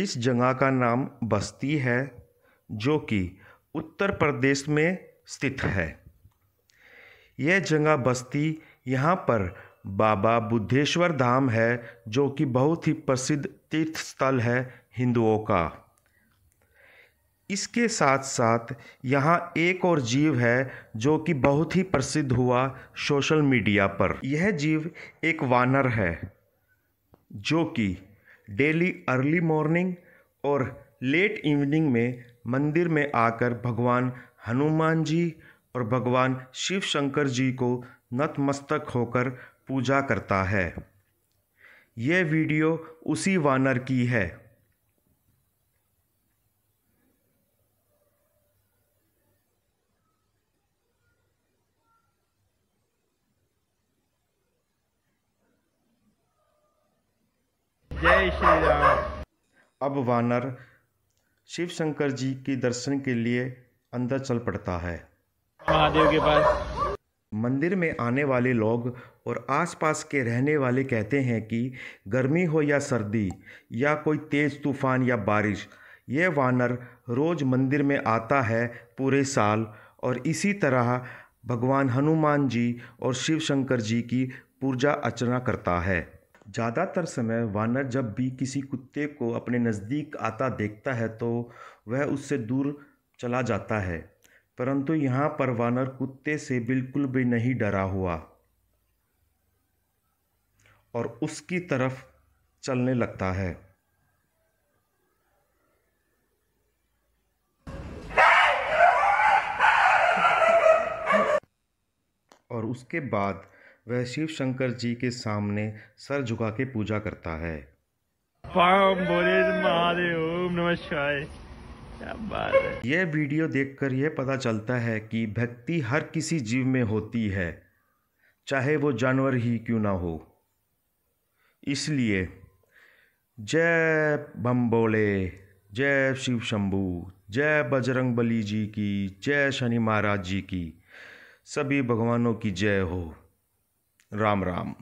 इस जगह का नाम बस्ती है जो कि उत्तर प्रदेश में स्थित है यह जगह बस्ती यहाँ पर बाबा बुद्धेश्वर धाम है जो कि बहुत ही प्रसिद्ध तीर्थ स्थल है हिंदुओं का इसके साथ साथ यहाँ एक और जीव है जो कि बहुत ही प्रसिद्ध हुआ सोशल मीडिया पर यह जीव एक वानर है जो कि डेली अर्ली मॉर्निंग और लेट इवनिंग में मंदिर में आकर भगवान हनुमान जी और भगवान शिव शंकर जी को नतमस्तक होकर पूजा करता है यह वीडियो उसी वानर की है जय श्री राम अब वानर शिव शंकर जी के दर्शन के लिए अंदर चल पड़ता है महादेव के पास मंदिर में आने वाले लोग और आसपास के रहने वाले कहते हैं कि गर्मी हो या सर्दी या कोई तेज़ तूफान या बारिश यह वानर रोज़ मंदिर में आता है पूरे साल और इसी तरह भगवान हनुमान जी और शिव शंकर जी की पूजा अर्चना करता है ज़्यादातर समय वानर जब भी किसी कुत्ते को अपने नज़दीक आता देखता है तो वह उससे दूर चला जाता है परंतु यहाँ पर वानर कुत्ते से बिल्कुल भी नहीं डरा हुआ और उसकी तरफ चलने लगता है और उसके बाद वह शिव शंकर जी के सामने सर झुका के पूजा करता तो है यह वीडियो देखकर यह पता चलता है कि भक्ति हर किसी जीव में होती है चाहे वो जानवर ही क्यों ना हो इसलिए जय बम बोले जय शिव शंभू जय बजरंग बली जी की जय शनि महाराज जी की सभी भगवानों की जय हो Рам-рам.